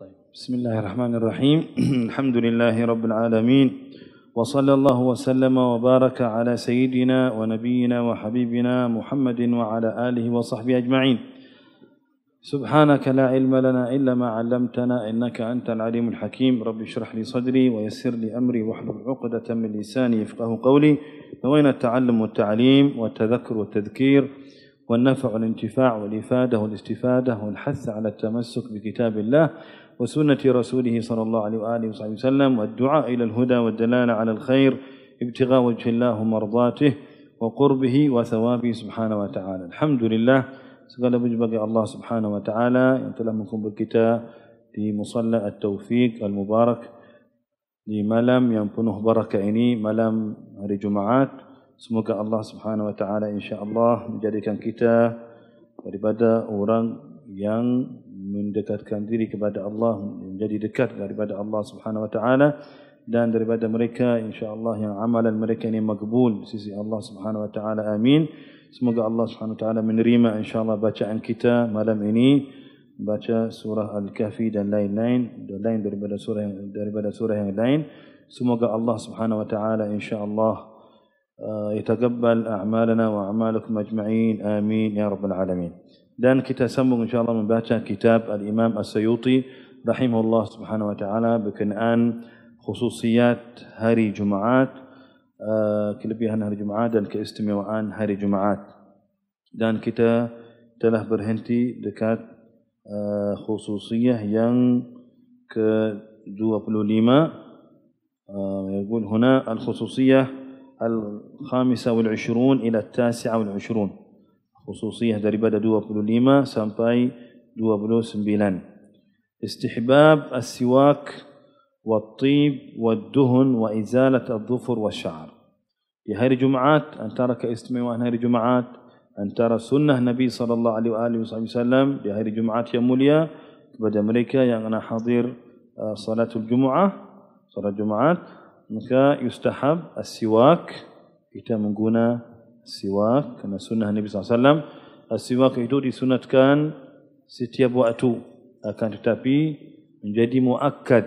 طيب بسم الله الرحمن الرحيم الحمد لله رب العالمين وصلى الله وسلم وبارك على سيدنا ونبينا وحبيبنا محمد وعلى اله وصحبه اجمعين سبحانك لا علم لنا الا ما علمتنا انك انت العليم الحكيم رب اشرح لي صدري ويسر لي امري واحلل عقده من لساني يفقه قولي نوينا التعلم والتعليم والتذكر والتذكير والنفع والانتفاع والإفادة والاستفادة والحث على التمسك بكتاب الله وسنة رسوله صلى الله عليه وآله وصحبه وسلم والدعاء إلى الهدى والدلالة على الخير ابتغاء وجه الله ومرضاته وقربه وثوابه سبحانه وتعالى الحمد لله سقال puji الله سبحانه وتعالى wa منكم بالكتاب في مصلى التوفيق المبارك musalla At-Taufiq Al-Mubarak di malam Semoga Allah Subhanahu wa taala insyaallah menjadikan kita daripada orang yang mendekatkan diri kepada Allah menjadi dekat daripada Allah Subhanahu wa taala dan daripada mereka insyaallah yang amalan mereka ini makbul sisi Allah Subhanahu wa taala amin semoga Allah Subhanahu wa taala menerima insyaallah bacaan kita malam ini baca surah al-kahfi dan lain-lain dan lain daripada surah yang, daripada surah yang lain semoga Allah Subhanahu wa taala insyaallah يتقبل أعمالنا وأعمالكم أجمعين آمين يا رب العالمين dan kita sambung insyaAllah membaca kitab Al-Imam As-Sayuti Rahimahullah subhanahu wa ta'ala berkenaan khususiat hari Jumaat eh, kelebihan hari Jumaat dan keistimewaan hari Jumaat dan kita telah berhenti dekat eh, khususiah yang ke-25 eh, yang uh, hina al-khususiyah الخامسة والعشرون إلى التاسعة والعشرون خصوصية سامباي دوا بلو سنبيلان استحباب السواك والطيب والدهن وإزالة الظفر والشعر في هاري جمعات أن ترك استمعوا هاري جمعات أن ترى صلى الله عليه وآله وصحبه وسلم في هاري جمعات يا موليا بدأ yang يعني أنا uh, صلاة الجمعة صلاة الجمعات maka yustahab as-siwak kita mengguna siwak kerana sunnah Nabi SAW as-siwak itu disunatkan setiap waktu akan tetapi menjadi muakkad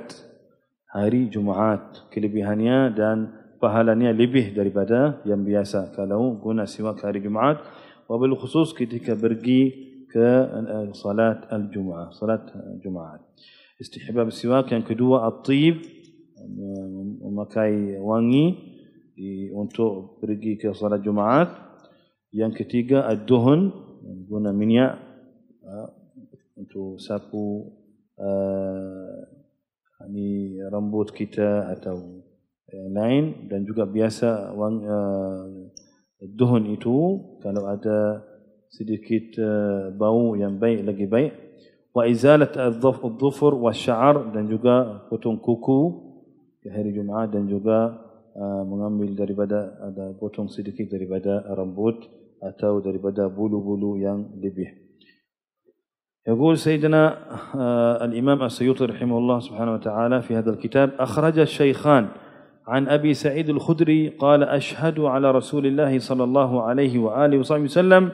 hari Jumaat kelebihannya dan pahalanya lebih daripada yang biasa kalau guna siwak hari Jumaat wabil khusus ketika pergi ke salat al-Jumaat salat Jumaat istihbab siwak yang kedua at-tib memakai wangi di, untuk pergi ke solat Jumaat. Yang ketiga ad-duhun guna minyak uh, untuk sapu uh, ha, ini rambut kita atau yang lain dan juga biasa wang, uh, ha, duhun itu kalau ada sedikit uh, bau yang baik lagi baik wa izalat adh-dhufur wa dan juga potong kuku di hari Jumat dan juga uh, mengambil daripada ada potong sedikit daripada rambut atau daripada bulu-bulu yang lebih. يقول سيدنا الإمام السيوطي رحمه الله سبحانه وتعالى في هذا الكتاب أخرج الشيخان عن أبي سعيد الخدري قال أشهد على رسول الله صلى الله عليه وآله وصحبه وسلم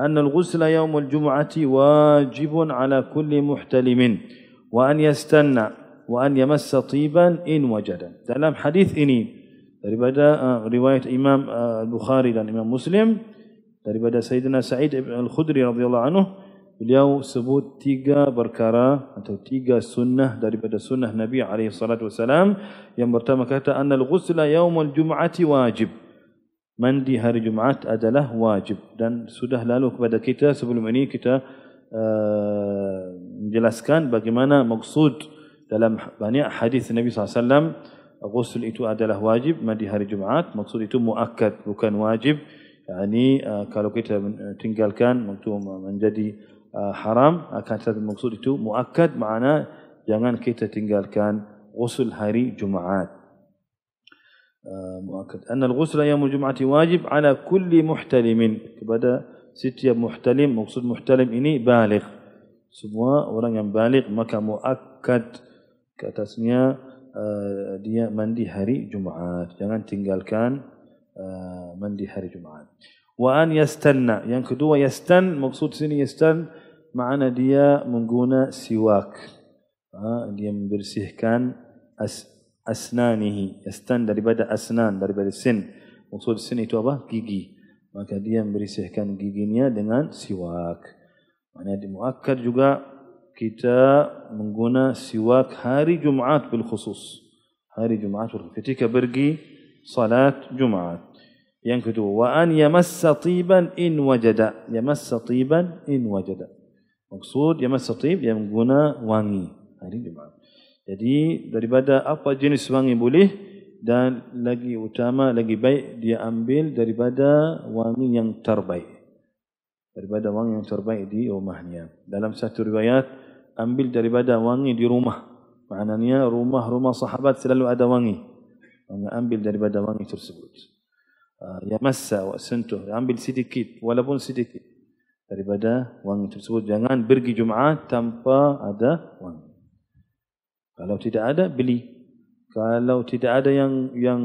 أن الغسل يوم الجمعة واجب على كل محتلم وأن يستنى wa an yamassa tiban in wajada. Dalam hadis ini daripada uh, riwayat Imam uh, Bukhari dan Imam Muslim daripada Sayyidina Sa'id bin Al-Khudri radhiyallahu anhu beliau sebut tiga perkara atau tiga sunnah daripada sunnah Nabi alaihi salatu wasalam yang pertama kata annal ghusla yaumul jum'ati wajib mandi hari Jumaat adalah wajib dan sudah lalu kepada kita sebelum ini kita uh, menjelaskan bagaimana maksud uh, dalam banyak hadis Nabi SAW ghusl itu adalah wajib mandi hari Jumaat maksud itu muakkad bukan wajib yani uh, kalau kita eh, tinggalkan waktu menjadi eh, haram akan uh, maksud itu muakkad makna jangan kita tinggalkan ghusl hari Jumaat مؤكد أن ghusl يوم الجمعة واجب على كل محتلم كبدا ستيا محتلم مقصود محتلم إني بالغ سبوا ورنجا بالغ مكا مؤكد uh, ke atasnya uh, dia mandi hari Jumaat. Jangan tinggalkan uh, mandi hari Jumaat. Wa an yastanna. Yang kedua yastan maksud sini yastan makna dia mengguna siwak. Uh, dia membersihkan as asnanihi. Yastan daripada asnan daripada sin. Maksud sin itu apa? Gigi. Maka dia membersihkan giginya dengan siwak. Maknanya dimuakkad juga kita mengguna siwak hari Jumaat bil khusus. Hari Jumaat ketika pergi salat Jumaat. Yang kedua, wa an yamassa tiban in wajada. Yamassa tiban in wajada. Maksud yamassa tib yang mengguna wangi hari Jumaat. Jadi daripada apa jenis wangi boleh dan lagi utama lagi baik dia ambil daripada wangi yang terbaik daripada wangi yang terbaik di rumahnya. Dalam satu riwayat, ambil daripada wangi di rumah. Maknanya rumah-rumah sahabat selalu ada wangi. Mereka ambil daripada wangi tersebut. Ah, ya masa, sentuh, ya ambil sedikit, walaupun sedikit daripada wangi tersebut. Jangan pergi Jumaat tanpa ada wangi. Kalau tidak ada, beli. Kalau tidak ada yang yang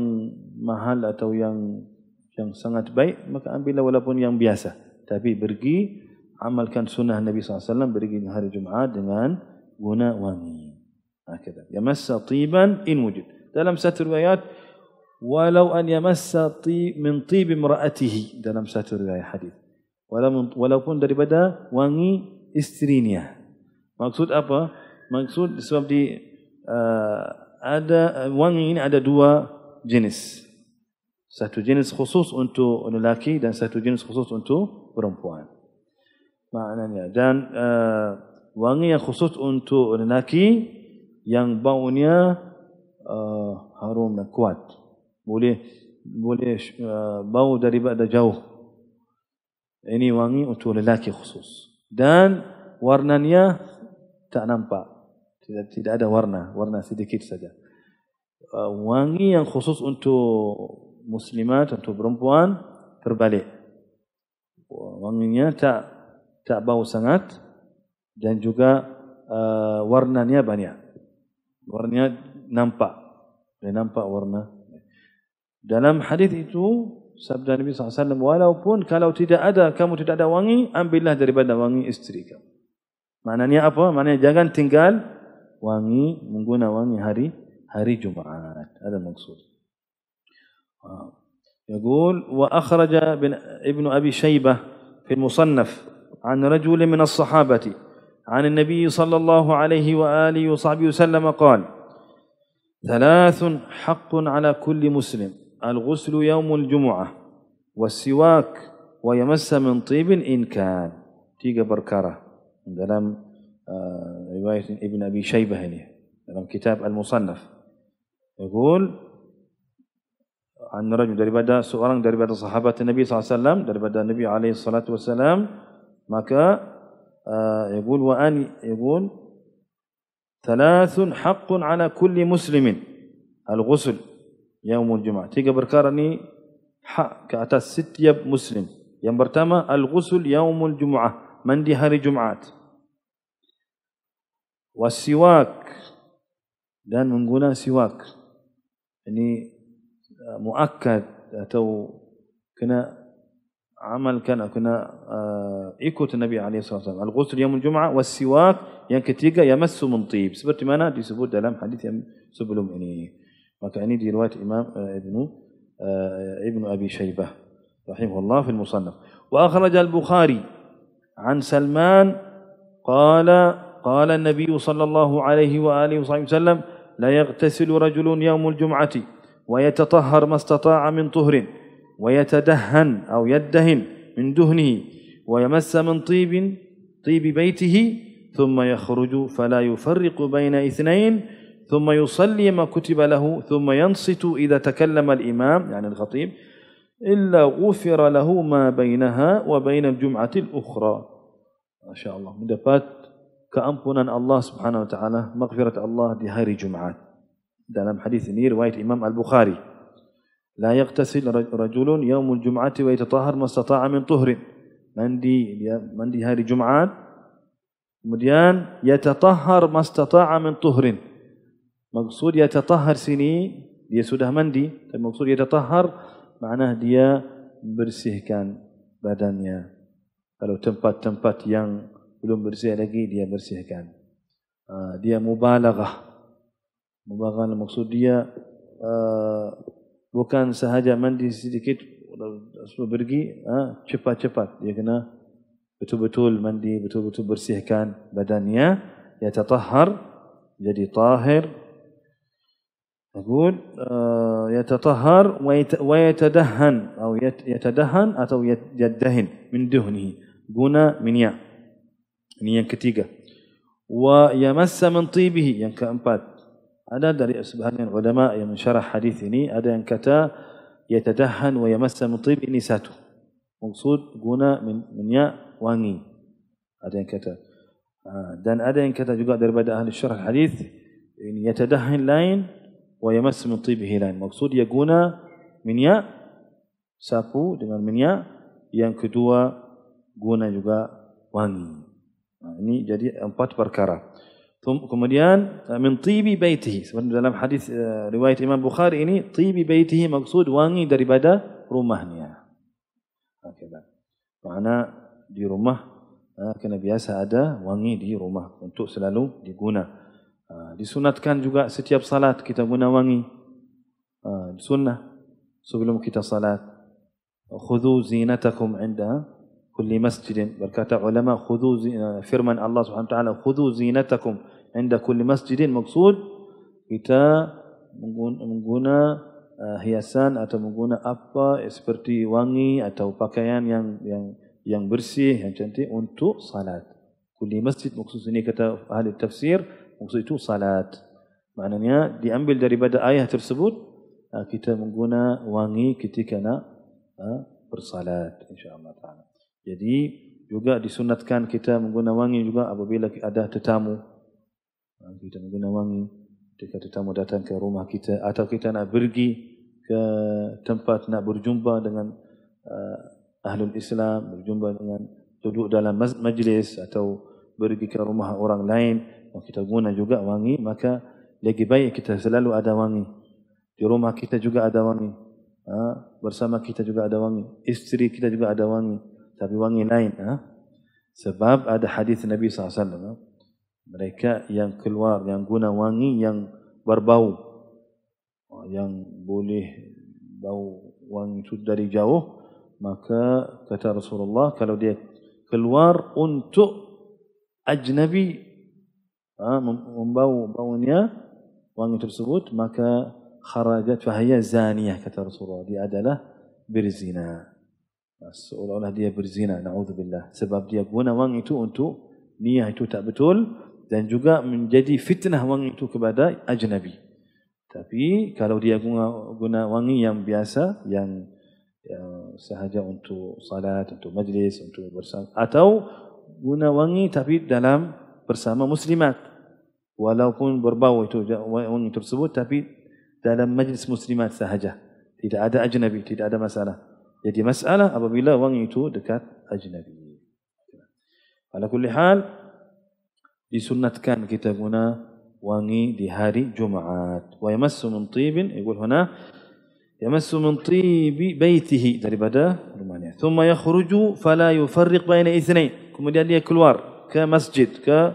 mahal atau yang yang sangat baik, maka ambillah walaupun yang biasa. Tapi pergi amalkan sunnah Nabi SAW beri hari Jumaat dengan guna wangi. Hakeda. Yamassa tiban in wujud. Dalam satu riwayat, walau an yamassa ti min tib imraatihi dalam satu riwayat hadis. Walaupun daripada wangi istrinya. Maksud apa? Maksud sebab di uh, ada uh, wangi ini ada dua jenis. Satu jenis khusus untuk lelaki dan satu jenis khusus untuk perempuan maknanya dan uh, wangi yang khusus untuk lelaki yang baunya uh, harum dan kuat boleh boleh uh, bau daripada jauh ini wangi untuk lelaki khusus dan warnanya tak nampak tidak tidak ada warna warna sedikit saja uh, wangi yang khusus untuk muslimat untuk perempuan terbalik wanginya tak tak bau sangat dan juga uh, warnanya banyak. Warnanya nampak. Dia nampak warna. Dalam hadis itu sabda Nabi SAW walaupun kalau tidak ada kamu tidak ada wangi ambillah daripada wangi istri kamu. Maknanya apa? Maknanya jangan tinggal wangi menggunakan wangi hari hari Jumaat. Ada maksud. Ha. Yaqul wa akhraja bin Ibn Abi Shaybah fil musannaf عن رجل من الصحابة عن النبي صلى الله عليه وآله وصحبه وسلم قال ثلاث حق على كل مسلم الغسل يوم الجمعة والسواك ويمس من طيب إن كان تيجا بركارة دلم آه، رواية ابن أبي شيبة هنا دلم كتاب المصنف يقول عن رجل صحابة النبي صلى الله عليه وسلم دربدا النبي عليه الصلاة والسلام maka uh, يقول وأن يقول ثلاث حق على كل مسلم الغسل يوم الجمعة tiga perkara ini hak ke atas setiap muslim yang pertama al-ghusl yaumul jum'ah mandi hari Jumat wasiwak dan menggunakan siwak ini muakkad atau kena عمل كان كنا آه، ايكوت النبي عليه الصلاه والسلام الغسل يوم الجمعه والسواك يعني كتيجا يمس من طيب سبت مانا دي سبوت دلام حديث سبل يعني ما تعني دي روايه امام آه، ابن آه، ابن ابي شيبه رحمه الله في المصنف واخرج البخاري عن سلمان قال قال النبي صلى الله عليه واله وصحبه وسلم لا يغتسل رجل يوم الجمعه ويتطهر ما استطاع من طهر ويتدهن أو يدهن من دهنه ويمس من طيب طيب بيته ثم يخرج فلا يفرق بين اثنين ثم يصلي ما كتب له ثم ينصت إذا تكلم الإمام يعني الخطيب إلا غفر له ما بينها وبين الجمعة الأخرى ما شاء الله مدفات keampunan Allah الله سبحانه وتعالى مغفرة الله di جمعات Jumat. Dalam رواية ini البخاري la yaghtasil rajulun yaumul jum'ati wa yatatahhar mastata'a min tuhrin mandi dia mandi hari jumaat kemudian yatatahhar mastata'a min tuhrin maksud yatatahhar sini dia sudah mandi tapi maksud yatatahhar makna dia bersihkan badannya kalau tempat-tempat yang belum bersih lagi dia bersihkan ah, dia mubalaghah mubalaghah maksud dia ah, bukan sahaja mandi sedikit sudah pergi ha, cepat-cepat ha? dia kena betul-betul mandi betul-betul bersihkan badannya ya tatahhar jadi tahir Agud eh, yatatahhar wa yatadahhan atau yatadahhan atau yadahin min duhnihi guna minya ini yang ketiga wa yamassa min tibihi yang keempat ada dari sebahagian ulama yang mensyarah hadis ini ada yang kata ia tadahan wa yamassa mutib ini satu. Maksud guna min, minyak wangi. Ada yang kata. Ha, dan ada yang kata juga daripada ahli syarah hadis ini ia tadahan lain wa yamassa mutib lain. Maksud ia guna minyak sapu dengan minyak yang kedua guna juga wangi. Ha, ini jadi empat perkara. ثم kemudian min tibi baitihi dalam hadis riwayat Imam Bukhari ini tibi baitihi maksud wangi daripada rumahnya. Okeylah. Makna di rumah kena biasa ada wangi di rumah untuk selalu diguna. Disunatkan juga setiap salat kita guna wangi. Sunnah sebelum kita salat. Khudu zinatakum inda kulli masjidin. Berkata ulama khudu firman Allah Subhanahu wa taala khudu zinatakum inda kuli masjidin maksud kita mengguna uh, hiasan atau mengguna apa seperti wangi atau pakaian yang yang yang bersih yang cantik untuk salat. kuli masjid maksud ini kata ahli tafsir maksud itu salat. Maknanya diambil daripada ayat tersebut uh, kita mengguna wangi ketika nak uh, bersalat insyaallah taala. Jadi juga disunatkan kita mengguna wangi juga apabila ada tetamu. Nanti kita menggunakan wangi. Ketika tetamu datang ke rumah kita atau kita nak pergi ke tempat nak berjumpa dengan uh, ahli Islam, berjumpa dengan duduk dalam majlis atau pergi ke rumah orang lain, oh, kita guna juga wangi, maka lagi baik kita selalu ada wangi. Di rumah kita juga ada wangi. Ha? Bersama kita juga ada wangi. Isteri kita juga ada wangi. Tapi wangi lain. Ha? Sebab ada hadis Nabi SAW mereka yang keluar yang guna wangi yang berbau ah, yang boleh bau wangi itu dari jauh maka kata Rasulullah kalau dia keluar untuk ajnabi ah, membau baunya wangi tersebut maka kharajat fahaya zaniyah kata Rasulullah dia adalah berzina ah, seolah-olah dia berzina na'udzubillah sebab dia guna wangi itu untuk niat itu tak betul dan juga menjadi fitnah wangi itu kepada ajnabi. Tapi kalau dia guna, guna wangi yang biasa, yang, yang sahaja untuk salat, untuk majlis, untuk bersama, atau guna wangi tapi dalam bersama muslimat. Walaupun berbau itu wangi tersebut, tapi dalam majlis muslimat sahaja. Tidak ada ajnabi, tidak ada masalah. Jadi masalah apabila wangi itu dekat ajnabi. Ala kulli hal, disunatkan kita guna wangi di hari Jumaat. Wa yamassu min tibin, yaqul eh, huna yamassu min tibi baitihi daripada rumahnya. Thumma yakhruju fala yufarriq baina ithnain. Kemudian dia keluar ke masjid ke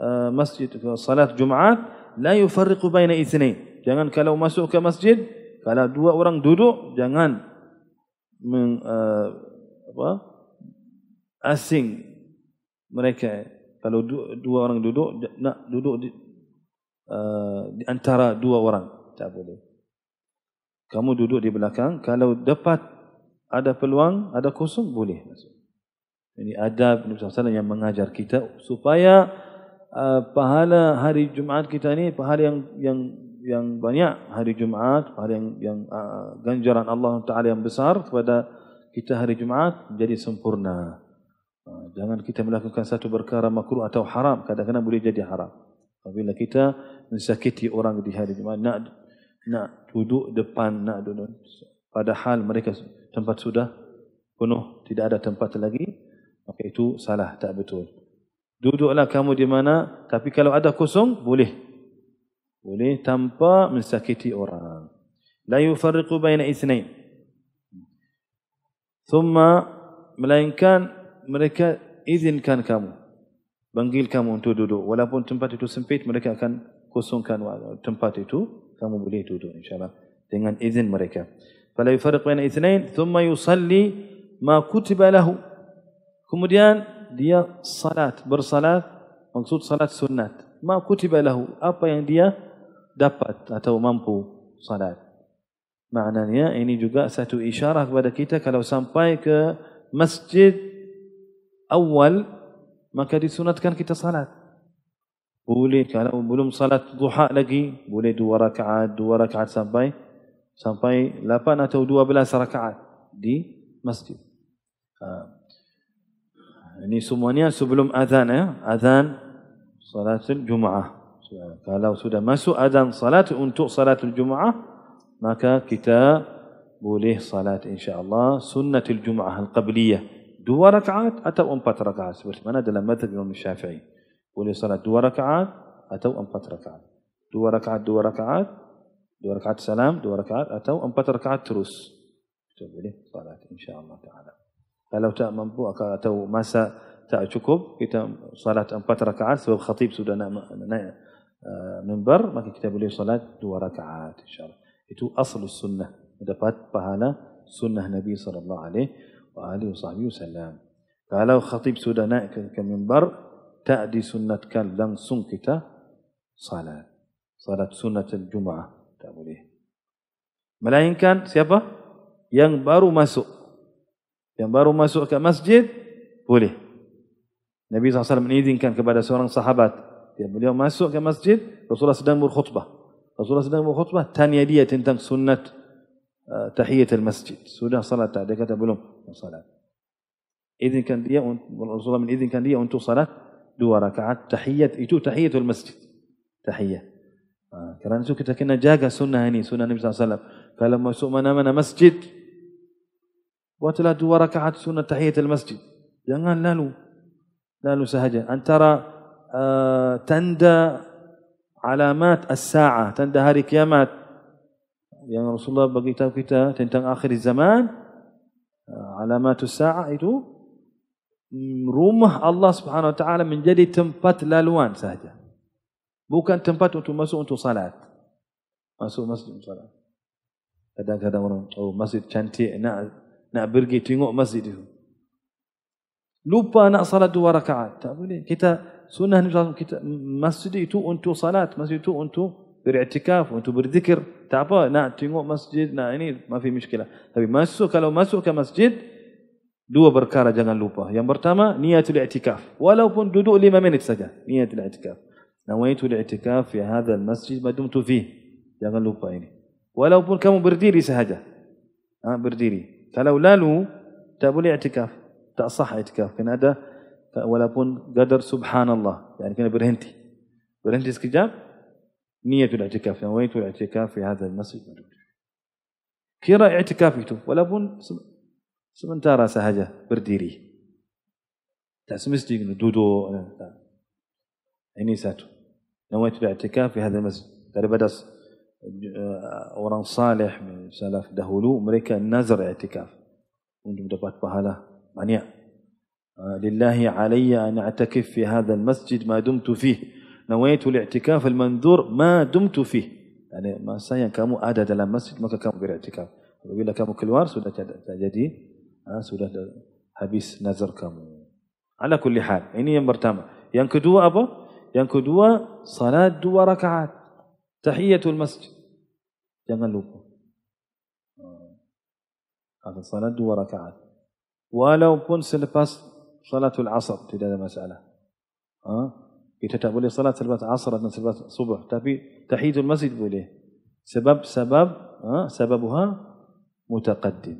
uh, masjid ke salat Jumaat la yufarriqu baina ithnain. Jangan kalau masuk ke masjid kalau dua orang duduk jangan meng, uh, apa asing mereka kalau dua orang duduk nak duduk di, uh, di antara dua orang tak boleh kamu duduk di belakang kalau dapat ada peluang ada kosong boleh ini adab Nabi SAW yang mengajar kita supaya uh, pahala hari Jumaat kita ni pahala yang yang yang banyak hari Jumaat pahala yang, yang uh, ganjaran Allah Taala yang besar kepada kita hari Jumaat jadi sempurna. Ha, jangan kita melakukan satu perkara makruh atau haram. Kadang-kadang boleh jadi haram. Bila kita mensakiti orang di hari Jumaat, nak, nak duduk depan, nak duduk. Padahal mereka tempat sudah penuh, tidak ada tempat lagi. Maka itu salah, tak betul. Duduklah kamu di mana, tapi kalau ada kosong, boleh. Boleh tanpa mensakiti orang. La yufarriqu baina isnain. Thumma, melainkan mereka izinkan kamu panggil kamu untuk duduk walaupun tempat itu sempit mereka akan kosongkan tempat itu kamu boleh duduk insyaallah dengan izin mereka fala yufarriq baina ithnain thumma yusalli ma kutiba lahu kemudian dia salat bersalat maksud salat sunat ma kutiba lahu apa yang dia dapat atau mampu salat maknanya ini juga satu isyarat kepada kita kalau sampai ke masjid awal maka disunatkan kita salat. Boleh kalau belum salat duha lagi, boleh dua rakaat, dua rakaat sampai sampai 8 atau 12 rakaat di masjid. Ha. Ini semuanya sebelum azan ya, azan salat Jumaah. Kalau sudah masuk azan salat untuk salat Jumaah, maka kita boleh salat insya-Allah sunnatul Jumaah al-qabliyah دو ركعات أتوا أمبات ركعات بس ما ندل مذهب الإمام الشافعي ولي صلاة دو ركعات أتوا أمبات ركعات دو ركعات دو ركعات دو ركعات سلام دو ركعات أتوا أمبات ركعات تروس تقولي طيب، صلاة إن شاء الله تعالى فلو تأمن بو أتوا مساء تأشكب كتاب صلاة أم أمبات ركعات سبب خطيب سودانا منبر ما كتاب لي صلاة دو ركعات إن شاء الله إتو أصل السنة asal بهالا سنة النبي صلى الله عليه وسلم wa alihi wasahbihi wasallam. Kalau khatib sudah naik ke, ke mimbar, tak disunatkan langsung kita salat. Salat sunat Jumaat tak boleh. Melainkan siapa? Yang baru masuk. Yang baru masuk ke masjid boleh. Nabi SAW mengizinkan kepada seorang sahabat. Dia beliau masuk ke masjid, Rasulullah sedang berkhutbah. Rasulullah sedang berkhutbah, tanya dia tentang sunat تحية المسجid sudah salat tak dia kata belum salat izin kan dia Rasulullah kan dia untuk salat dua rakaat tahiyat itu tahiyatul masjid tahiyat kerana itu kita kena jaga sunnah ini sunnah Nabi SAW kalau masuk mana-mana masjid buatlah dua rakaat sunnah tahiyatul masjid jangan lalu lalu sahaja antara tanda alamat as-sa'ah tanda hari kiamat yang Rasulullah beritahu kita tentang akhir zaman, alamat sa'ah itu rumah Allah Subhanahu wa taala menjadi tempat laluan saja. Bukan tempat untuk masuk untuk salat. Masuk masjid untuk salat. Kadang-kadang orang, oh masjid cantik, nak nak pergi tengok masjid itu. Lupa nak salat dua rakaat. Tak boleh. Kita sunnah ni kita masjid itu untuk salat, masjid itu untuk beriktikaf, untuk berzikir. Tak apa, nak tengok masjid, nak ini, maafi miskilah. Tapi masuk, kalau masuk ke masjid, dua perkara jangan lupa. Yang pertama, niatul i'tikaf. Walaupun duduk lima minit saja, niatul i'tikaf. Nawaitul i'tikaf fi ya hadhal masjid madum tu fi. Jangan lupa ini. Walaupun kamu berdiri sahaja. Ha, berdiri. Kalau lalu, tak boleh i'tikaf. Tak sah i'tikaf. Kena ada, walaupun gadar subhanallah. Yang kena berhenti. Berhenti sekejap, نية الاعتكاف نويت يعني الاعتكاف في هذا المسجد كيرا اعتكافيته ولا بون سمنتارا سهجة برديري تاسمستي دودو اني ساتو نويت يعني الاعتكاف في هذا المسجد تاري بدس آه، اوران صالح من سلف دهولو امريكا نزر اعتكاف وانت مدبات بهالا مانيا آه، لله علي ان اعتكف في هذا المسجد ما دمت فيه نويت الاعتكاف المنذور ما دمت فيه يعني masanya kamu ada dalam masjid maka kamu beriktikaf apabila kamu keluar sudah jadi sudah habis nazar kamu ala kulli hal ini yang pertama yang kedua apa yang kedua salat dua rakaat tahiyatul masjid jangan lupa Ada salat dua rakaat. Walaupun selepas salatul asar tidak ada masalah. Ha? kita tak boleh salat selepas asar dan selepas subuh. Tapi tahiyatul masjid boleh. Sebab sebab ha, sebabnya mutaqaddim.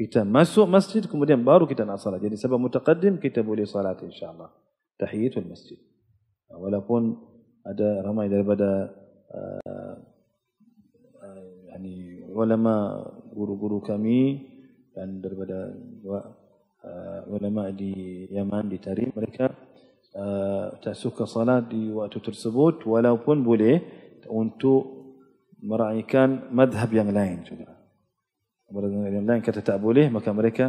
Kita masuk masjid kemudian baru kita nak salat. Jadi sebab mutaqaddim kita boleh salat insya-Allah. Tahiyatul masjid. Walaupun ada ramai daripada uh, yani ulama guru-guru kami dan daripada uh, ulama di Yaman di Tarim mereka uh, eh, tak suka salat di waktu tersebut walaupun boleh untuk meraihkan madhab yang lain juga. Madhab yang lain kata tak boleh maka mereka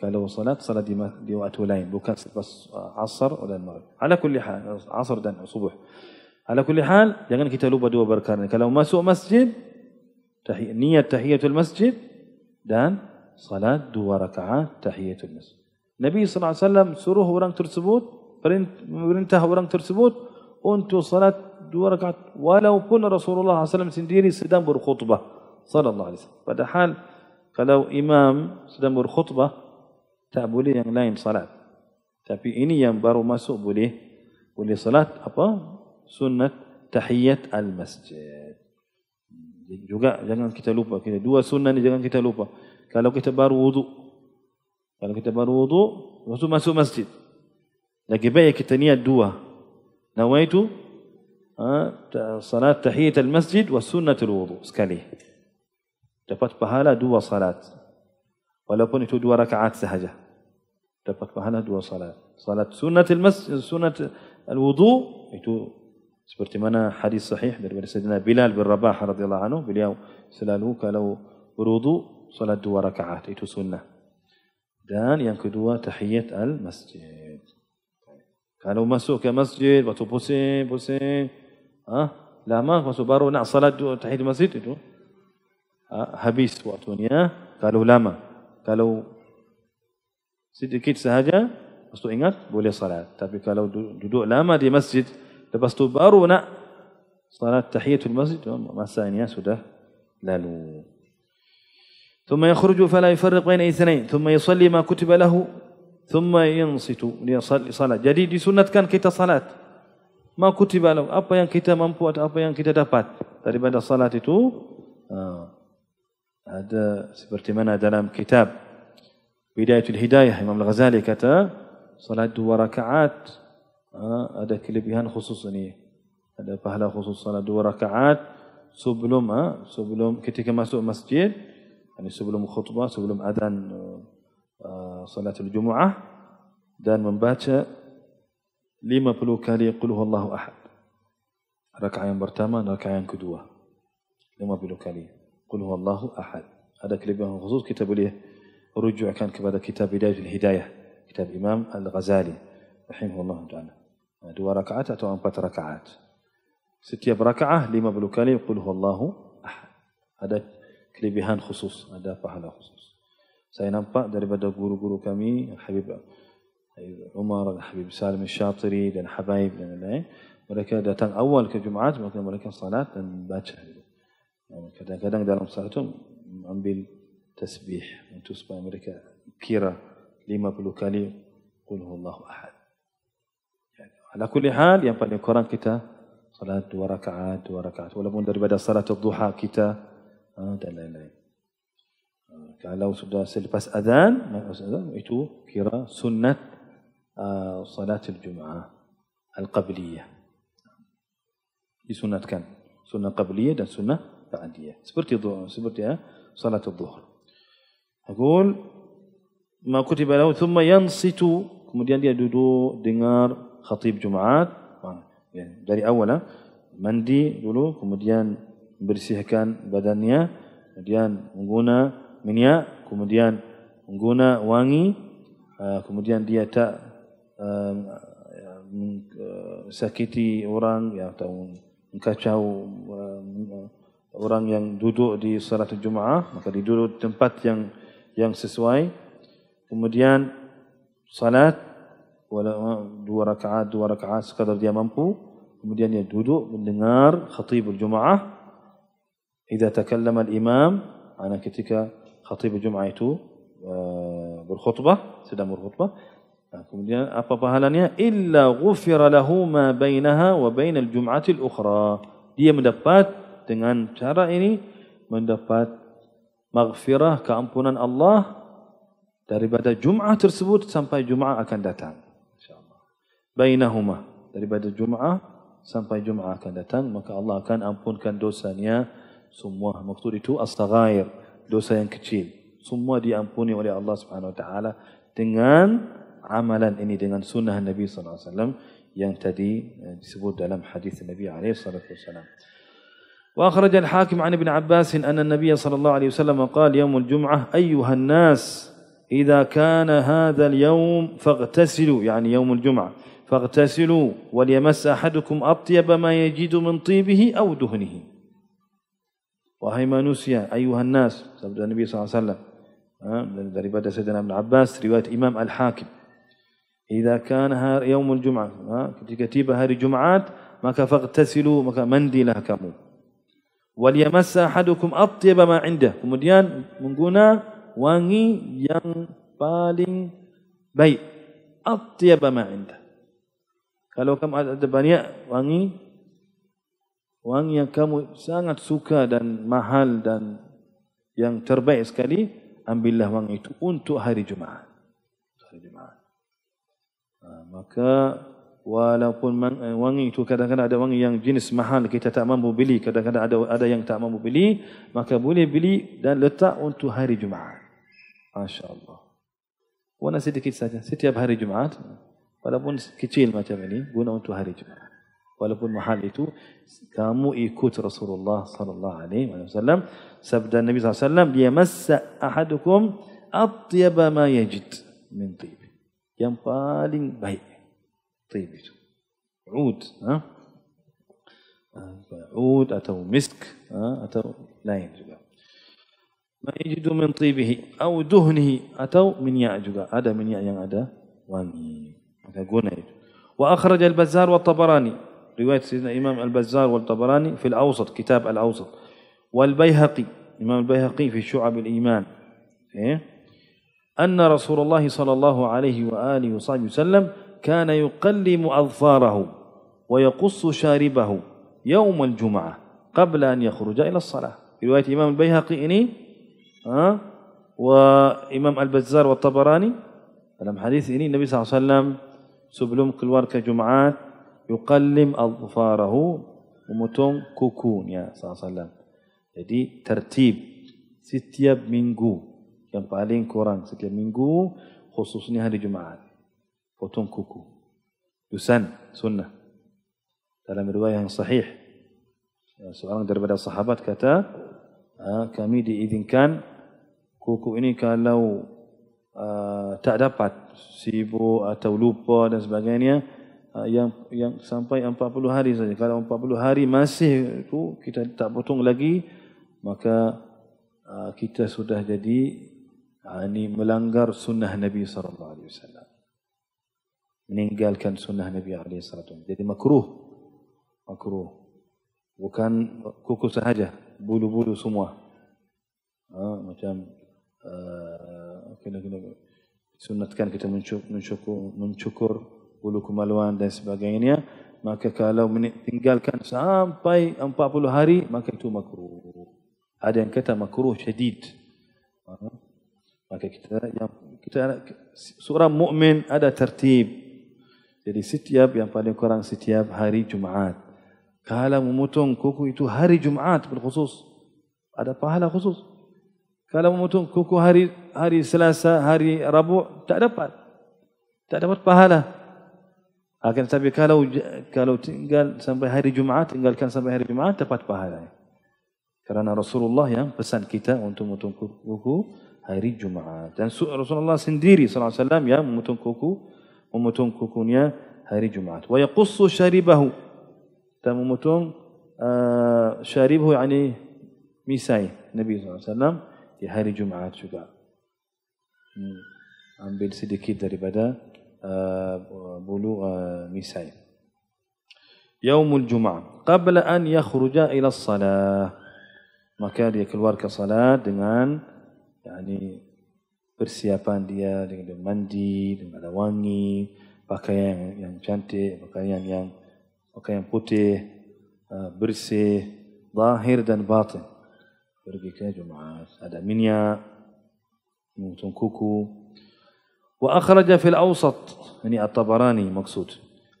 kalau salat salat di, di waktu lain bukan selepas uh, asar dan maghrib. Ala kulli hal asar dan subuh. Ala kulli hal jangan kita lupa dua perkara. Kalau masuk masjid tahi, niat tahiyatul masjid dan salat dua rakaat tahiyatul masjid. Nabi SAW suruh orang tersebut perintah orang tersebut untuk salat dua rakaat walaupun Rasulullah SAW sendiri sedang berkhutbah sallallahu alaihi wasallam padahal kalau imam sedang berkhutbah tak boleh yang lain salat tapi ini yang baru masuk boleh boleh salat apa sunnat tahiyat al masjid hmm, juga jangan kita lupa kita dua sunnah ni jangan kita lupa kalau kita baru wuduk kalau kita baru wuduk waktu masuk masjid لكباية كتانية دوا نويت صلاة تحية المسجد وسنة الوضوء سكالي dapat pahala dua salat walaupun itu dua rakaat sahaja dapat pahala dua salat salat sunnatul masjid sunnat al-wudu itu seperti mana hadis sahih daripada Sayyidina Bilal bin Rabah radhiyallahu anhu beliau selalu kalau berwudu salat dua rakaat itu sunnah dan yang kedua tahiyat al-masjid كانوا مسوا كمسجد وتبوسين بوسين ها لا ما مسوا بارو نع صلاة تحيد مسجد جو هبيس واتونيا قالوا لا ما قالوا sedikit sahaja lepas tu ingat boleh salat tapi kalau duduk lama di masjid lepas tu baru nak salat tahiyatul masjid masa ini sudah lalu ثم يخرج فلا يفرق بين اثنين ثم يصلي ما كتب له thumma situ dia salat. Jadi disunatkan kita salat. Ma kutiba lahu apa yang kita mampu atau apa yang kita dapat daripada salat itu ha, ada seperti mana dalam kitab Bidayatul Hidayah Imam Al-Ghazali kata salat dua rakaat ha, ada kelebihan khusus ini ada pahala khusus salat dua rakaat sebelum ha, sebelum ketika masuk masjid yani sebelum khutbah sebelum adan آه، صلاة الجمعة دان من باتشا لما بلو كالي قل هو الله أحد ركعين برتاما ركعين كدوة لما بلو كالي قل هو الله أحد هذا كليب خصوص كتاب ليه رجع كان كبدا كتاب بداية الهداية كتاب إمام الغزالي رحمه الله تعالى دو ركعات أو بات ركعات ستي بركعة لما بلو كالي قل هو الله أحد هذا كليبهان خصوص هذا فهلا خصوص saya nampak daripada guru-guru kami Habib Umar dan Habib Salim Syatiri dan Habaib dan lain-lain mereka datang awal ke Jumaat maka mereka salat dan baca kadang-kadang dalam salat itu ambil tasbih untuk supaya mereka kira 50 kali qul huwallahu ahad ala kulli hal yang paling kurang kita salat dua rakaat dua rakaat walaupun daripada salat duha kita ah, dan lain-lain Ah, kalau sudah selepas azan itu kira sunat uh, ah, salat jumaah al-qabliyah disunatkan sunnah qabliyah dan sunnah ba'diyah seperti itu seperti ya, ah, salat zuhur aqul ma kutiba lahu thumma yansitu kemudian dia duduk dengar khatib jumaat ya, dari awal mandi dulu kemudian membersihkan badannya kemudian menggunakan minyak, kemudian guna wangi, uh, kemudian dia tak um, uh, sakiti orang ya, atau mengkacau uh, orang yang duduk di salat Jumaat, maka dia duduk di tempat yang yang sesuai. Kemudian salat dua rakaat dua rakaat sekadar dia mampu kemudian dia duduk mendengar khatibul Jumaat. jika تكلم Imam, ana ketika khatib Jumaat itu eh, berkhutbah, sedang berkhutbah. Nah, kemudian apa pahalanya? Illa ghufira lahu ma bainaha wa bainal jum'atil ukhra. Dia mendapat dengan cara ini mendapat maghfirah keampunan Allah daripada Jumaat tersebut sampai Jumaat akan datang. Insyaallah. Bainahuma daripada Jumaat sampai Jumaat akan datang maka Allah akan ampunkan dosanya semua. Maksud itu as astaghfir. dosa yang kecil. Semua diampuni oleh Allah Subhanahu Wa Taala dengan amalan ini dengan sunnah Nabi Sallallahu Alaihi Wasallam yang tadi disebut dalam hadis Nabi Alaihi Wasallam. وأخرج الحاكم عن ابن عباس أن النبي صلى الله عليه وسلم قال يوم الجمعة أيها الناس إذا كان هذا اليوم فاغتسلوا يعني يوم الجمعة فاغتسلوا وليمس أحدكم أطيب ما يجد من طيبه أو دهنه Wahai manusia, ayuhan nas, sabda Nabi SAW. Ha? daripada Sayyidina Ibn Abbas, riwayat Imam Al-Hakim. Jika kan hari Yomul Jumaat, ha? ketika tiba hari Jumaat, maka fagtasilu maka mandilah kamu. Waliyamasa hadukum atya bama inda. Kemudian mengguna wangi yang paling baik. Atya bama inda. Kalau kamu ada banyak wangi, wangi yang kamu sangat suka dan mahal dan yang terbaik sekali ambillah wang itu untuk hari Jumaat. Untuk hari Jumaat. Ha, maka walaupun man, eh, wangi itu kadang-kadang ada wang yang jenis mahal kita tak mampu beli, kadang-kadang ada ada yang tak mampu beli, maka boleh beli dan letak untuk hari Jumaat. Masya-Allah. Guna sedikit saja setiap hari Jumaat walaupun kecil macam ini guna untuk hari Jumaat walaupun mahal itu kamu ikut Rasulullah sallallahu alaihi wasallam sabda Nabi sallallahu alaihi wasallam dia ahadukum atyaba ma yajid min tib yang paling baik tib itu ud ha ud atau misk ha? atau lain juga ma yajidu min tibihi atau duhnihi atau minyak juga ada minyak yang ada wangi maka guna itu wa akhraj al-bazzar wa tabarani رواية سيدنا الإمام البزار والطبراني في الأوسط كتاب الأوسط والبيهقي الإمام البيهقي في شعب الإيمان إيه؟ أن رسول الله صلى الله عليه وآله وصحبه وسلم كان يقلم أظفاره ويقص شاربه يوم الجمعة قبل أن يخرج إلى الصلاة رواية الإمام البيهقي إني أه؟ وإمام البزار والطبراني حديث النبي صلى الله عليه وسلم سبلوم كل ke جمعات yuqallim adfarahu memotong kukunya sallallahu jadi tertib setiap minggu yang paling kurang setiap minggu khususnya hari Jumaat potong kuku dusan sunnah dalam riwayat yang sahih eh, seorang daripada sahabat kata ah, kami diizinkan kuku ini kalau uh, tak dapat sibuk atau lupa dan sebagainya Ah, yang yang sampai 40 hari saja. Kalau 40 hari masih tu kita tak potong lagi, maka ah, kita sudah jadi ini ah, melanggar sunnah Nabi sallallahu alaihi wasallam. Meninggalkan sunnah Nabi alaihi wasallam. Jadi makruh. Makruh. Bukan kuku sahaja, bulu-bulu semua. Ha, macam uh, kena, kena, sunatkan kita mencukur, mencukur, mencukur bulu kemaluan dan sebagainya maka kalau meninggalkan sampai 40 hari maka itu makruh ada yang kata makruh syadid maka kita yang kita seorang mukmin ada tertib jadi setiap yang paling kurang setiap hari Jumaat kalau memotong kuku itu hari Jumaat berkhusus ada pahala khusus kalau memotong kuku hari hari Selasa hari Rabu tak dapat tak dapat pahala Akan tapi kalau kalau tinggal sampai hari Jumaat, tinggalkan sampai hari Jumaat tepat pahala. Karena Rasulullah yang pesan kita untuk memotong kuku hari Jumaat. Dan Rasulullah sendiri SAW yang memotong kuku, memotong kukunya hari Jumaat. Wa yaqussu syaribahu. Dan memotong uh, syaribahu yani misai Nabi SAW di hari Jumaat juga. Hmm. Ambil sedikit daripada بلوغ نسائه يوم الجمعة قبل أن يخرج إلى الصلاة maka dia keluar ke salat dengan yakni persiapan dia dengan dia mandi dengan ada wangi pakaian yang cantik pakaian yang pakaian putih uh, bersih zahir dan batin pergi ke jumaat ada minyak mengutung kuku وأخرج في الأوسط يعني الطبراني مقصود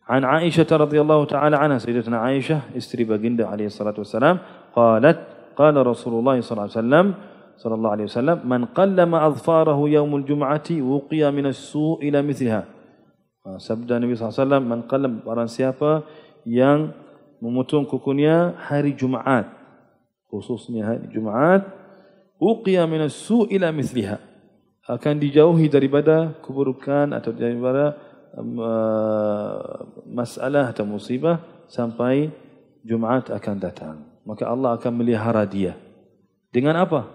عن عائشة رضي الله تعالى عنها سيدتنا عائشة استريبا جندة عليه الصلاة والسلام قالت قال رسول الله صلى الله عليه وسلم صلى الله عليه وسلم من قلم أظفاره يوم الجمعة وقي من السوء إلى مثلها النبي آه، صلى الله عليه وسلم من قلم yang memotong kukunya hari Jumaat khususnya hari Jumaat uqiya وقي من السوء إلى mithliha akan dijauhi daripada keburukan atau daripada um, uh, masalah atau musibah sampai Jumaat akan datang. Maka Allah akan melihara dia. Dengan apa?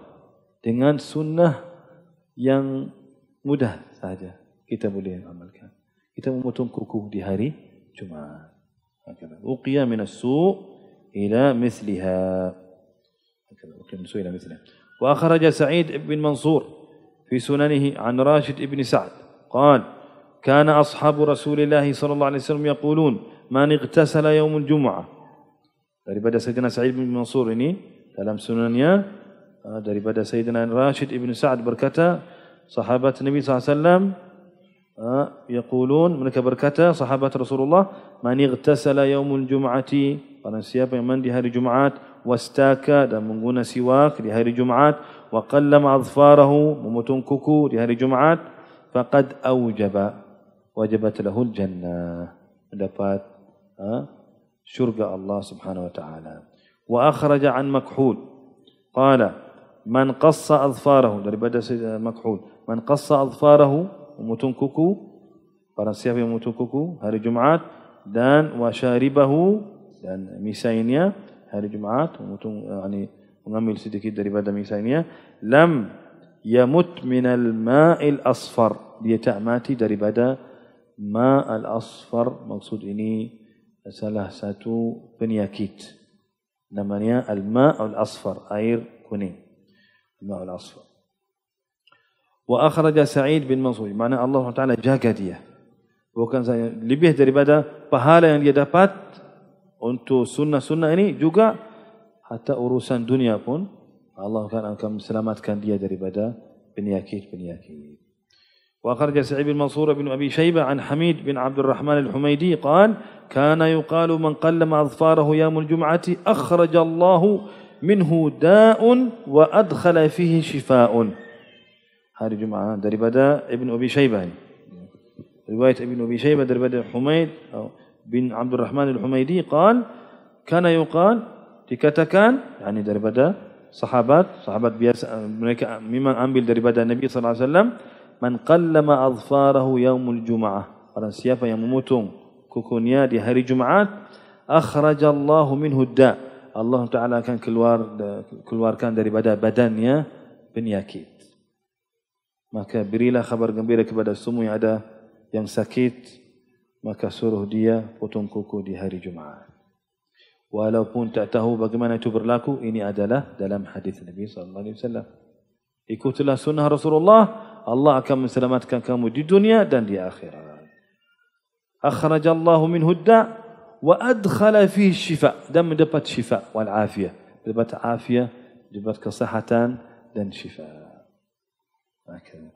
Dengan sunnah yang mudah saja kita boleh amalkan. Kita memotong kuku di hari Jumaat. Uqiyah uqiya min as-su ila misliha. Uqiyah uqiya min as-su ila misliha. Wa akhraja Sa'id bin Mansur في سننه عن راشد بن سعد قال كان أصحاب رسول الله صلى الله عليه وسلم يقولون من اغتسل يوم الجمعة daripada Sayyidina Sa'id bin Mansur ini dalam sunannya daripada Sayyidina Rashid ibn Sa'ad berkata sahabat Nabi SAW يقولون mereka berkata sahabat Rasulullah man ightasala yaumul jum'ati barang siapa yang mandi hari Jumat واستاكا dan menggunakan siwak di hari Jumaat wa qallama azfarahu memotong kuku di hari Jumaat faqad awjaba wajabat lahu jannah mendapat ha, syurga Allah Subhanahu wa taala wa akhraja an makhul qala man qassa azfarahu daripada makhul man qassa azfarahu memotong kuku para siapa yang memotong kuku hari Jumaat dan wasyaribahu dan misainnya hari Jumaat memotong eh, yani mengambil sedikit daripada misa ini ya. lam yamut min al-ma'il asfar dia tak mati daripada ma'al asfar maksud ini salah satu penyakit namanya al-ma'ul asfar air kuning ma'ul asfar wa akhraja sa'id bin mansur mana Allah taala jaga dia bukan saya lebih daripada pahala yang dia dapat untuk sunnah-sunnah ini juga hatta urusan dunia pun Allah akan akan selamatkan dia daripada penyakit-penyakit. Wa kharja Sa'ib bin Mansur bin Abi Shaybah an Hamid bin Abdul Rahman al-Humaidi qan kana yuqalu man qallama azfarahu yaumul jum'ati akhraja Allah minhu da'un wa adkhala fihi shifa'un. Hari Jumaat daripada Ibn Abi Shaybah. Riwayat Ibn Abi Shaybah daripada Humaid oh bin Abdul Rahman Al-Humaidi qal kana yuqal dikatakan yani daripada sahabat sahabat biasa mereka memang ambil daripada Nabi sallallahu alaihi wasallam man qallama azfarahu yaumul jumaah pada siapa yang memutung kukunya di hari Jumaat akhrajallahu minhu da Allah taala akan keluar keluarkan daripada badannya penyakit maka berilah khabar gembira kepada semua yang ada yang sakit maka suruh dia potong kuku di hari Jumaat. Walaupun tak tahu bagaimana itu berlaku, ini adalah dalam hadis Nabi sallallahu alaihi wasallam. Ikutlah sunnah Rasulullah, Allah akan menyelamatkan kamu di dunia dan di akhirat. أخرج الله منه الداء وأدخل فيه الشفاء dan mendapat syifa wal afiyah mendapat afiyah mendapat kesehatan dan syifa. Makanya.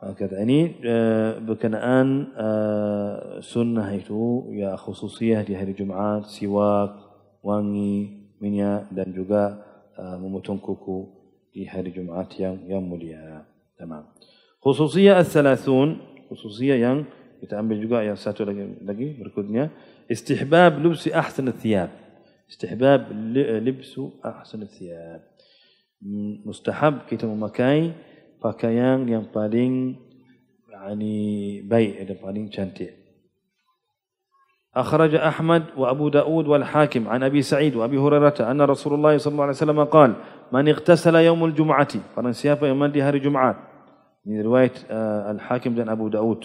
هكذا يعني بكن ان سنه هيتو يا خصوصيه دي هذه الجمعات سواك واني منيا دان جوجا ممتون كوكو دي هذه الجمعات يوم يوم مليا تمام خصوصيه الثلاثون خصوصيه يان يتعامل جوجا يا ساتو لقي بركودنيا استحباب لبس احسن الثياب استحباب لبس احسن الثياب مستحب كيتم مكاي pakaian yang paling yani baik yang paling cantik. أخرج أحمد وأبو داود والحاكم عن أبي سعيد وأبي هريرة أن رسول الله صلى الله عليه وسلم قال من اغتسل يوم الجمعة فمن سياف يوم هاري جمعة من رواية الحاكم دان أبو داود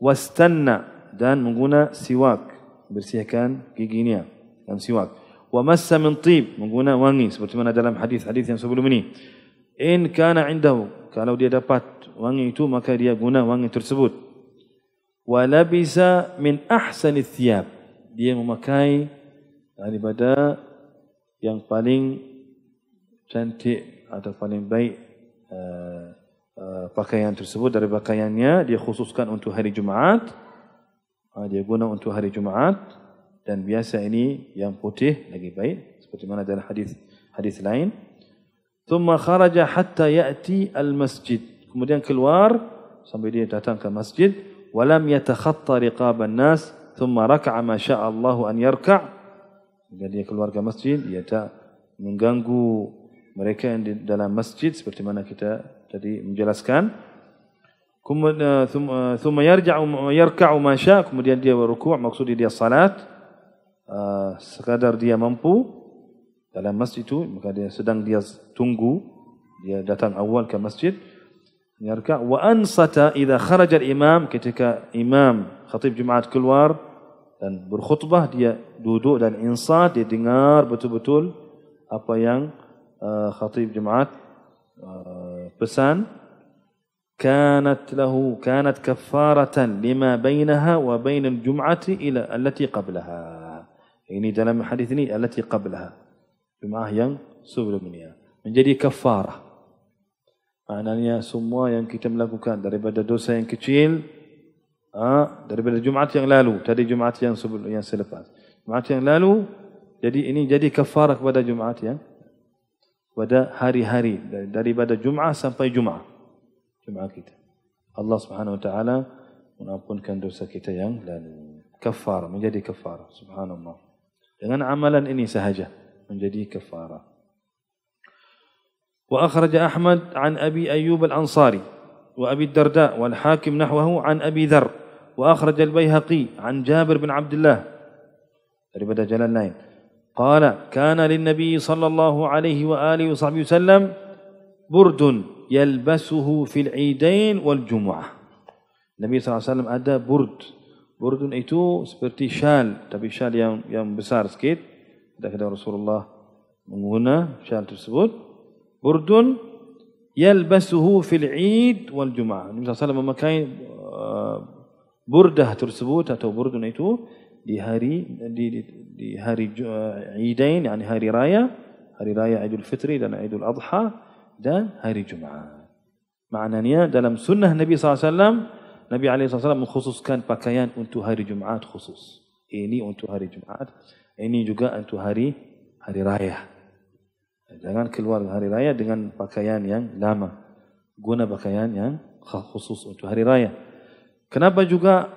واستنى دان dan سواك برسيه كان جيجينيا كان سواك ومس من طيب من wangi seperti mana dalam hadis حديث حديث sebelum ini in kana indahu kalau dia dapat wang itu maka dia guna wang tersebut wa labisa min ahsani thiyab dia memakai daripada yang paling cantik atau paling baik uh, uh, pakaian tersebut dari pakaiannya dia khususkan untuk hari Jumaat uh, dia guna untuk hari Jumaat dan biasa ini yang putih lagi baik seperti mana dalam hadis hadis lain Thumma kharaja hatta ya'ti al-masjid. Kemudian keluar sampai dia datang ke masjid. Walam yatakhatta riqaban nas. Thumma raka'a ma sya'allahu an yarka' Sehingga dia keluar ke masjid. Dia tak mengganggu mereka yang di dalam masjid. Seperti mana kita tadi menjelaskan. Eh, eh, thumma yarja'u yarka'u ma sya'a. Kemudian dia berruku' maksudnya dia salat. Eh, sekadar dia mampu. Uh, dalam masjid itu maka dia sedang dia tunggu dia datang awal ke masjid yarka wa ansata idza kharaja al-imam ketika imam khatib Jumaat keluar dan berkhutbah dia duduk dan insat dia dengar betul-betul apa yang uh, khatib Jumaat uh, pesan كانت له كانت كفارة لما بينها وبين الجمعة إلى التي قبلها يعني dalam hadis ini التي قبلها jemaah yang sebelumnya menjadi kafarah maknanya semua yang kita melakukan daripada dosa yang kecil ha, daripada Jumaat yang lalu tadi Jumaat yang sebelum selepas Jumaat yang lalu jadi ini jadi kafarah kepada Jumaat yang pada hari-hari daripada Jumaat sampai Jumaat Jumaat kita Allah Subhanahu wa taala mengampunkan dosa kita yang lalu kafarah menjadi kafarah subhanallah dengan amalan ini sahaja menjadi kefarah. Wa akhraj Ahmad an Abi Ayyub al-Ansari wa Abi Darda wal Hakim nahwahu an Abi Dzar wa akhraj al-Baihaqi an Jabir bin Abdullah daripada jalan lain. Qala kana lin-nabi sallallahu alaihi wa alihi wa sahbihi wasallam burdun yalbasuhu fil 'idain wal jumu'ah. Nabi SAW ada burd. Burdun itu seperti syal, tapi syal yang yang besar sikit. ketika Rasulullah mengguna syal tersebut. Burdun yalbasuhu fil Eid wal jumaah Nabi SAW memakai burdah tersebut atau burdun itu di hari di, di, di hari uh, Idain, yani hari raya, hari raya Idul Fitri dan Idul Adha dan hari jumaah Maknanya dalam sunnah Nabi SAW, Nabi alaihi wasallam mengkhususkan pakaian untuk hari Jumaat khusus. Ini untuk hari Jumaat. Ini juga untuk hari hari raya. Jangan keluar hari raya dengan pakaian yang lama. Guna pakaian yang khusus untuk hari raya. Kenapa juga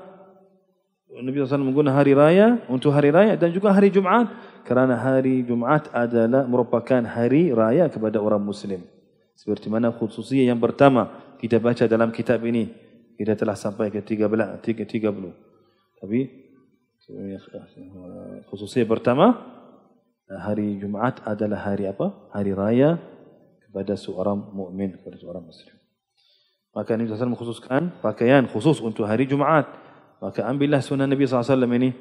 Nabi SAW menggunakan hari raya untuk hari raya dan juga hari Jumaat? Kerana hari Jumaat adalah merupakan hari raya kepada orang Muslim. Seperti mana khususnya yang pertama kita baca dalam kitab ini. Kita telah sampai ke 13, 30. Tapi khususnya pertama hari Jumat adalah hari apa? Hari raya kepada seorang mukmin kepada seorang muslim. Maka Nabi SAW mengkhususkan pakaian khusus untuk hari Jumat. Maka ambillah sunnah Nabi SAW ini.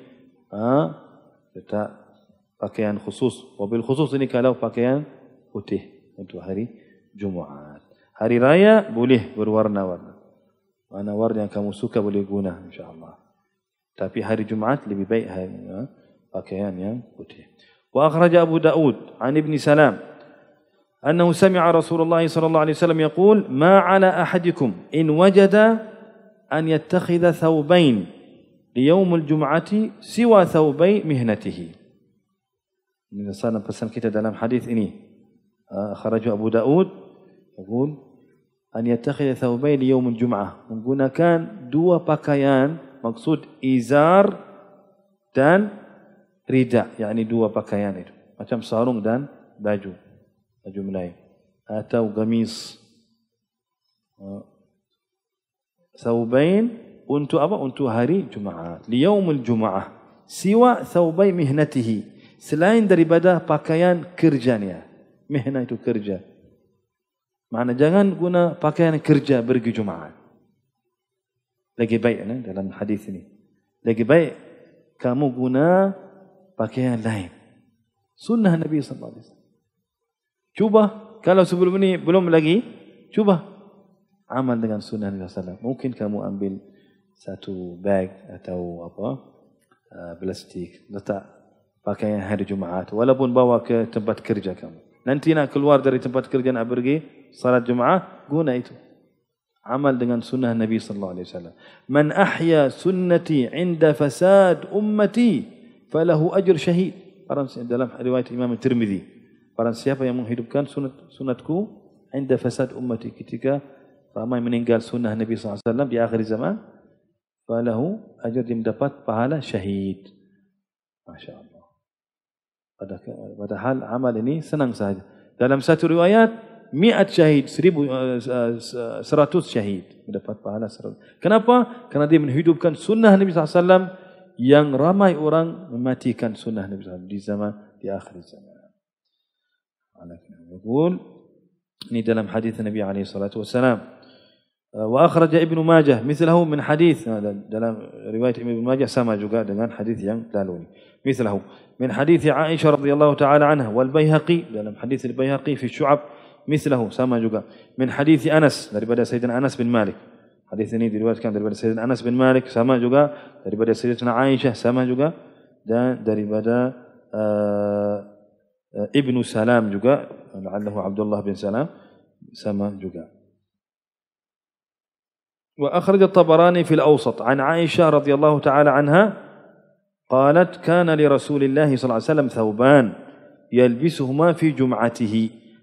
Ha, letak pakaian khusus. Wabil khusus ini kalau pakaian putih untuk hari Jumat. Hari raya boleh berwarna-warna. Mana warna yang kamu suka boleh guna insyaAllah. Tapi hari Jumat lebih baik hari, ya, pakaian yang putih. Wa akhraja Abu Daud an Ibn Salam أنه سمع رسول الله صلى الله عليه وسلم يقول ما على أحدكم إن وجد أن يتخذ ثوبين ليوم الجمعة سوى ثوبي مهنته من صار pesan kita dalam hadis ini أخرجه أبو داود يقول أن يتخذ ثوبين ليوم الجمعة menggunakan dua pakaian maksud izar dan rida, yakni dua pakaian itu. Macam sarung dan baju, baju Melayu. Atau gamis. Saubain eh, untuk apa? Untuk hari Jumaat. Liyaumul Jumaat. Siwa saubai mihnatihi. Selain daripada pakaian kerjanya. Mihna itu kerja. Mana jangan guna pakaian kerja pergi Jumaat. Lagi baik ni eh, dalam hadis ini. Lagi baik kamu guna pakaian lain. Sunnah Nabi sallallahu alaihi wasallam. Cuba kalau sebelum ini belum lagi, cuba amal dengan sunnah Nabi sallallahu alaihi wasallam. Mungkin kamu ambil satu bag atau apa plastik uh, letak pakaian hari Jumaat walaupun bawa ke tempat kerja kamu. Nanti nak keluar dari tempat kerja nak pergi salat Jumaat guna itu amal dengan sunnah Nabi sallallahu alaihi wasallam. Man ahya sunnati 'inda fasad ummati falahu ajr syahid. Para dalam riwayat Imam Tirmizi. Para siapa yang menghidupkan sunnat sunnatku 'inda fasad ummati ketika ramai meninggal sunnah Nabi sallallahu alaihi wasallam di akhir zaman falahu ajr dia mendapat pahala syahid. Masya-Allah. Padahal amal ini senang saja. Dalam satu riwayat mi'at syahid, seribu, uh, uh, seratus syahid. Mendapat pahala seratus. Kenapa? Karena dia menghidupkan sunnah Nabi SAW yang ramai orang mematikan sunnah Nabi SAW di zaman, di akhir zaman. Alhamdulillah. Ini dalam hadis Nabi SAW. وأخرج ابن ماجه مثله من حديث دلام رواية ابن ماجه سما جوجا دلام حديث يعني دالوني مثله من حديث عائشة رضي الله تعالى عنها والبيهقي دلام حديث البيهقي في الشعب mislahu sama juga min hadis Anas daripada Sayyidina Anas bin Malik hadis ini diriwayatkan daripada Sayyidina Anas bin Malik sama juga daripada Sayyidina Aisyah sama juga dan daripada uh, Ibnu Salam juga la'allahu Abdullah bin Salam sama juga وأخرج الطبراني في الأوسط عن عائشة رضي الله تعالى عنها قالت كان لرسول الله صلى الله عليه وسلم ثوبان يلبسهما في جمعته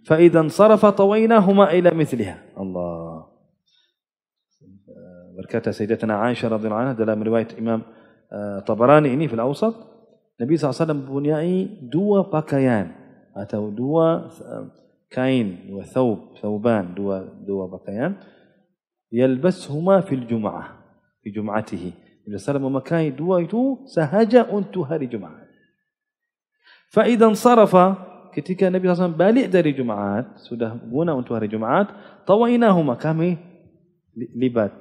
فإذا انصرف طويناهما إلى مثلها الله بركاتها سيدتنا عائشة رضي الله عنها ده من رواية إمام طبراني إني في الأوسط النبي صلى الله عليه وسلم بنيائي دو بكيان atau دو كاين وثوب ثوبان دو dua بكيان يلبسهما في الجمعة في جمعته النبي صلى الله عليه وسلم memakai dua itu sahaja untuk hari Jumat فإذا انصرف ketika Nabi SAW balik dari Jumaat, sudah guna untuk hari Jumaat, tawainahuma kami libat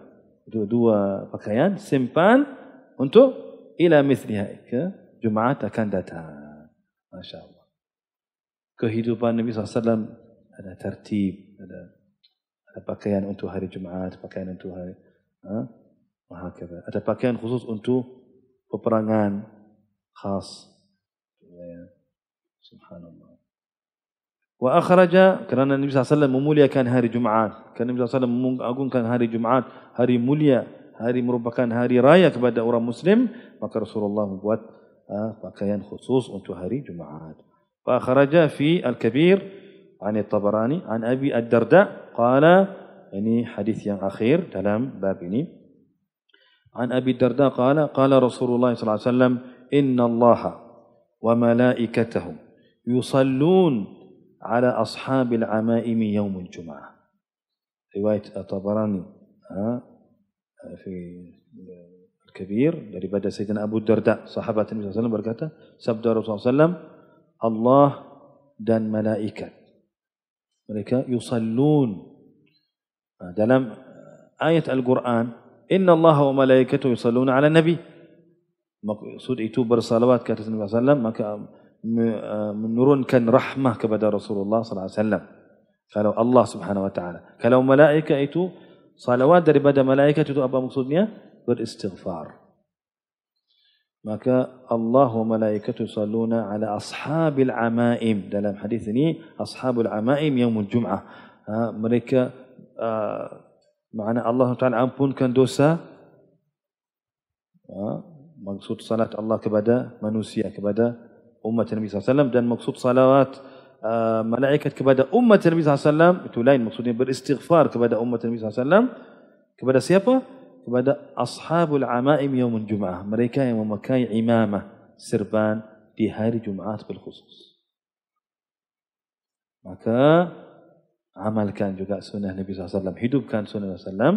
dua, dua pakaian simpan untuk ila misliha ke Jumaat akan datang. Masya Allah. Kehidupan Nabi SAW ada tertib, ada, ada pakaian untuk hari Jumaat, pakaian untuk hari ha? Ada pakaian khusus untuk peperangan khas. Subhanallah. وأخرج kerana Nabi SAW memuliakan hari Jumaat. Kerana Nabi SAW mengagungkan hari Jumaat, hari mulia, hari merupakan hari raya kepada orang Muslim, maka Rasulullah membuat uh, pakaian khusus untuk hari Jumaat. فأخرج في الكبير عن الطبراني عن أبي الدرداء قال ini hadis yang akhir dalam bab ini. An Abi Darda qala qala Rasulullah sallallahu alaihi wasallam inna Allah wa malaikatahu yusallun على أصحاب العمائم يوم الجمعة رواية الطبراني في الكبير daripada Sayyidina Abu Darda sahabat Nabi SAW berkata sabda Rasulullah SAW Allah dan malaikat mereka yusallun dalam ayat Al-Quran Inna Allah wa malaikatuhu yusalluna ala nabi maksud itu bersalawat ke atas Nabi SAW maka Uh, menurunkan rahmah kepada Rasulullah sallallahu alaihi wasallam. Kalau Allah Subhanahu wa taala. Kalau malaikat itu salawat daripada malaikat itu apa maksudnya? Beristighfar. Maka Allah wa malaikatu saluna ala ashabil amaim. Dalam hadis ini, ashabul amaim yang Jum'ah. Ha, mereka, uh, makna Allah Ta'ala ampunkan dosa. Ha, maksud salat Allah kepada manusia, kepada أمة النبي صلى الله عليه وسلم dan maksud salawat uh, malaikat kepada umat Nabi SAW itu lain maksudnya beristighfar kepada umat Nabi SAW kepada siapa? kepada ashabul amaim yaumun jum'ah mereka yang memakai imamah serban di hari Jumaat berkhusus maka amalkan juga sunnah Nabi SAW hidupkan sunnah Nabi SAW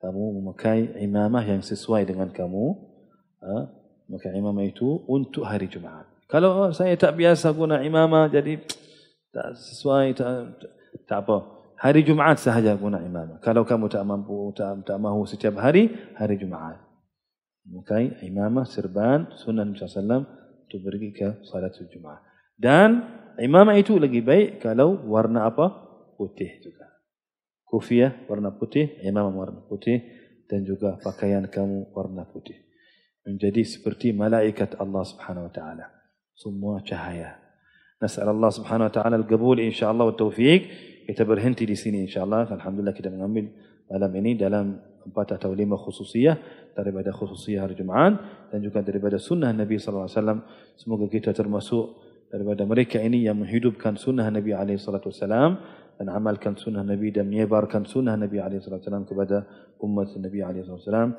kamu memakai imamah yang sesuai dengan kamu memakai imamah itu untuk hari Jumaat Kalau oh, saya tak biasa guna imamah jadi tak sesuai tak, tak, tak apa. Hari Jumaat sahaja guna imamah. Kalau kamu tak mampu tak, tak mahu setiap hari hari Jumaat. Mukai imamah serban sunan Nabi Sallam tu pergi ke salat Jumaat. Dan imamah itu lagi baik kalau warna apa? Putih juga. Kufiah ya, warna putih, imamah warna putih dan juga pakaian kamu warna putih. Menjadi seperti malaikat Allah Subhanahu wa taala. semua cahaya. Nasehat Allah Subhanahu wa taala al-qabul Allah wa taufik. Kita berhenti di sini insya Allah. Alhamdulillah kita mengambil malam ini dalam empat atau lima khususiyah daripada khususiyah hari Jumaat dan juga daripada sunnah Nabi sallallahu alaihi wasallam. Semoga kita termasuk daripada mereka ini yang menghidupkan sunnah Nabi alaihi salatu wasallam dan amalkan sunnah Nabi dan menyebarkan sunnah Nabi alaihi salatu wasallam kepada umat Nabi alaihi salatu wasallam.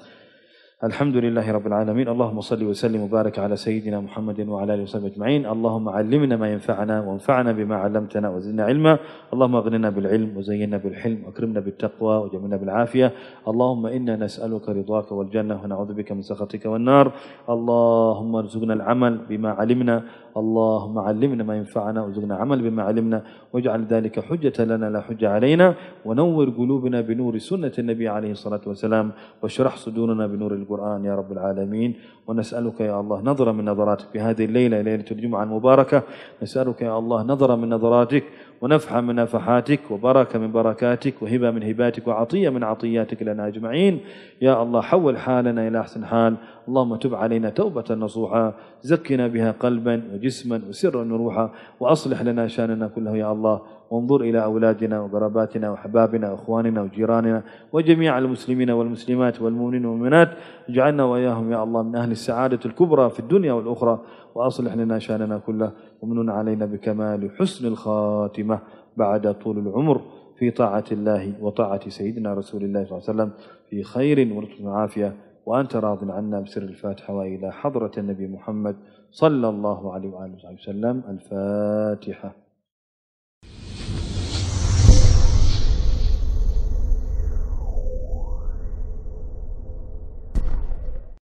الحمد لله رب العالمين اللهم صل وسلم وبارك على سيدنا محمد وعلى اله وصحبه اجمعين اللهم علمنا ما ينفعنا وانفعنا بما علمتنا وزدنا علما اللهم اغننا بالعلم وزينا بالحلم واكرمنا بالتقوى وجملنا بالعافيه اللهم انا نسالك رضاك والجنه ونعوذ بك من سخطك والنار اللهم ارزقنا العمل بما علمنا اللهم علمنا ما ينفعنا وارزقنا عمل بما علمنا واجعل ذلك حجة لنا لا حجة علينا ونور قلوبنا بنور سنة النبي عليه الصلاة والسلام واشرح صدورنا بنور الجنة. القرآن يا رب العالمين ونسألك يا الله نظرة من نظراتك في هذه الليلة ليلة الجمعة المباركة نسألك يا الله نظرة من نظراتك ونفحة من نفحاتك وبركة من بركاتك وهبة من هباتك وعطية من عطياتك لنا أجمعين يا الله حول حالنا إلى أحسن حال اللهم تب علينا توبة نصوحا زكنا بها قلبا وجسما وسرا وروحا وأصلح لنا شأننا كله يا الله وانظر إلى أولادنا وقراباتنا وحبابنا وإخواننا وجيراننا وجميع المسلمين والمسلمات والمؤمنين والمؤمنات اجعلنا وإياهم يا الله من أهل السعادة الكبرى في الدنيا والأخرى وأصلح لنا شأننا كله ومن علينا بكمال حسن الخاتمة بعد طول العمر في طاعة الله وطاعة سيدنا رسول الله صلى الله عليه وسلم في خير ولطف وعافية وأنت راض عنا بسر الفاتحة وإلى حضرة النبي محمد صلى الله عليه وآله وسلم الفاتحة